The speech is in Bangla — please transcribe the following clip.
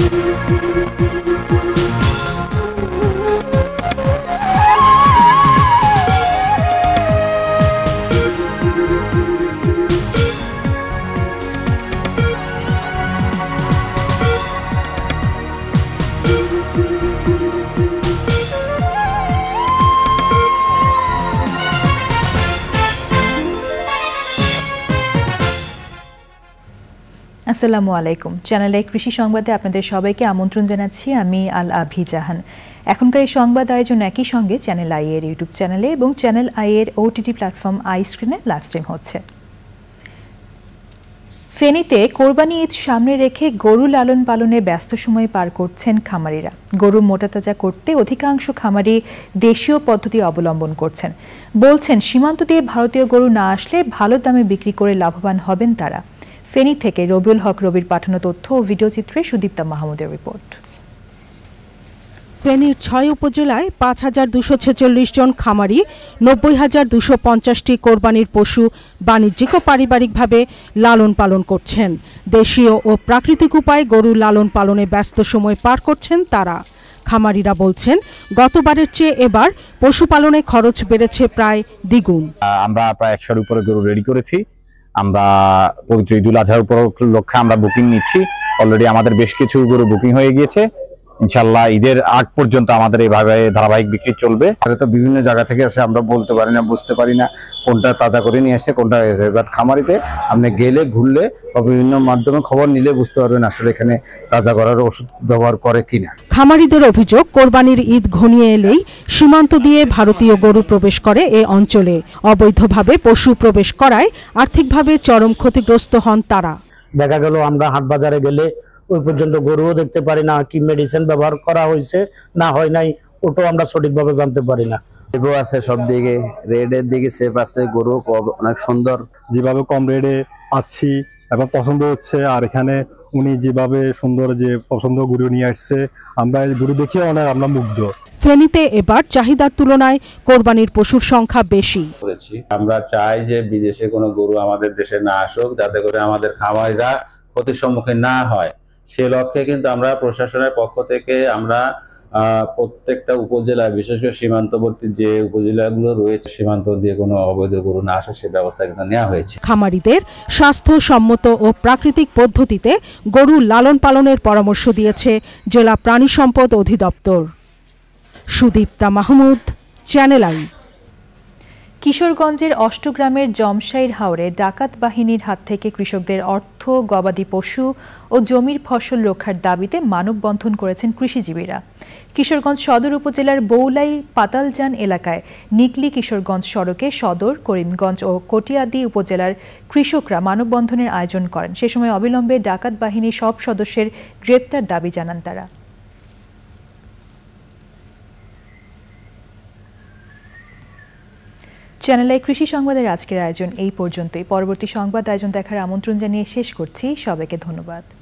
Thank you. আসসালামু আলাইকুম চ্যানেল আই কৃষি সংবাদে আপনাদের সবাইকে আমন্ত্রণ জানাচ্ছি আমি আল আভি জাহান এখনকার এই সংবাদ আয়োজন একই সঙ্গে চ্যানেল আই এর ইউটিউব চ্যানেলে এবং চ্যানেল আই এর ওটিটি প্ল্যাটফর্ম আই স্ক্রিনে লাইভ স্ট্রিম হচ্ছে ফেনীতে কোরবানি ঈদ সামনে রেখে গরু লালন পালনে ব্যস্ত সময় পার করছেন খামারিরা গরু মোটাতাজা করতে অধিকাংশ খামারি দেশীয় পদ্ধতি অবলম্বন করছেন বলছেন সীমান্ত দিয়ে ভারতীয় গরু না আসলে ভালো দামে বিক্রি করে লাভবান হবেন তারা ফেনী থেকে রবিউল হক রবির পাঠানো তথ্য ও ভিডিওচিত্রে সুদীপ্তা মাহমুদের রিপোর্ট ফেনীর ছয় উপজেলায় পাঁচ হাজার দুশো ছেচল্লিশ জন খামারি নব্বই হাজার দুশো পঞ্চাশটি কোরবানির পশু বাণিজ্যিক ও পারিবারিকভাবে লালন পালন করছেন দেশীয় ও প্রাকৃতিক উপায়ে গরু লালন পালনে ব্যস্ত সময় পার করছেন তারা খামারিরা বলছেন গতবারের চেয়ে এবার পশুপালনে খরচ বেড়েছে প্রায় দ্বিগুণ আমরা প্রায় একশোর উপরে গরু রেডি করেছি আমরা পবিত্র ঈদুল আজহার উপলক্ষে আমরা বুকিং নিচ্ছি অলরেডি আমাদের বেশ কিছু গরু বুকিং হয়ে গিয়েছে ইনশাল্লাহ ঈদের আগ পর্যন্ত আমাদের এইভাবে ধারাবাহিক বিক্রি চলবে তো বিভিন্ন জায়গা থেকে আসে আমরা বলতে পারি না বুঝতে পারি না কোনটা তাজা করে নিয়ে আসছে কোনটা হয়েছে বাট খামারিতে আপনি গেলে ঘুরলে বা বিভিন্ন মাধ্যমে খবর নিলে বুঝতে পারবেন আসলে এখানে তাজা করার ওষুধ ব্যবহার করে কিনা খামারিদের অভিযোগ কোরবানির ঈদ ঘনিয়ে এলেই সীমান্ত দিয়ে ভারতীয় গরু প্রবেশ করে এ অঞ্চলে অবৈধভাবে পশু প্রবেশ করায় আর্থিকভাবে চরম ক্ষতিগ্রস্ত হন তারা দেখা গেল আমরা হাট বাজারে গেলে ওই পর্যন্ত গরুও দেখতে পারি না কি মেডিসিন ব্যবহার করা হয়েছে না হয় নাই ওটাও আমরা সঠিকভাবে জানতে পারি না সেভও আছে সব দিকে রেডের দিকে সেফ আছে গরু অনেক সুন্দর যেভাবে কম রেডে আছি এবং পছন্দ হচ্ছে আর এখানে উনি যেভাবে সুন্দর যে পছন্দ গরু নিয়ে আসছে আমরা গরু দেখিয়ে অনেক আমরা মুগ্ধ ফেনীতে এবার চাহিদার তুলনায় কোরবানির পশুর সংখ্যা বেশি আমরা চাই যে বিদেশে কোনো গরু আমাদের দেশে না আসুক যাতে করে আমাদের খামারিরা ক্ষতির সম্মুখীন না হয় সে লক্ষ্যে কিন্তু আমরা প্রশাসনের পক্ষ থেকে আমরা প্রত্যেকটা উপজেলা বিশেষ করে সীমান্তবর্তী যে উপজেলাগুলো রয়েছে সীমান্ত দিয়ে কোনো অবৈধ গরু না আসে সে ব্যবস্থা কিন্তু নেওয়া হয়েছে খামারিদের স্বাস্থ্যসম্মত ও প্রাকৃতিক পদ্ধতিতে গরু লালন পালনের পরামর্শ দিয়েছে জেলা প্রাণী সম্পদ অধিদপ্তর সুদীপ্তা মাহমুদ চ্যানেল আই কিশোরগঞ্জের অষ্টগ্রামের জমশাইর হাওরে ডাকাত বাহিনীর হাত থেকে কৃষকদের অর্থ গবাদি পশু ও জমির ফসল রক্ষার দাবিতে মানববন্ধন করেছেন কৃষিজীবীরা কিশোরগঞ্জ সদর উপজেলার বৌলাই পাতালজান এলাকায় নিকলি কিশোরগঞ্জ সড়কে সদর করিমগঞ্জ ও কটিয়াদি উপজেলার কৃষকরা মানববন্ধনের আয়োজন করেন সে সময় অবিলম্বে ডাকাত বাহিনীর সব সদস্যের গ্রেপ্তার দাবি জানান তারা চ্যানেলে কৃষি সংবাদের আজকের আয়োজন এই পর্যন্তই পরবর্তী সংবাদ আয়োজন দেখার আমন্ত্রণ জানিয়ে শেষ করছি সবাইকে ধন্যবাদ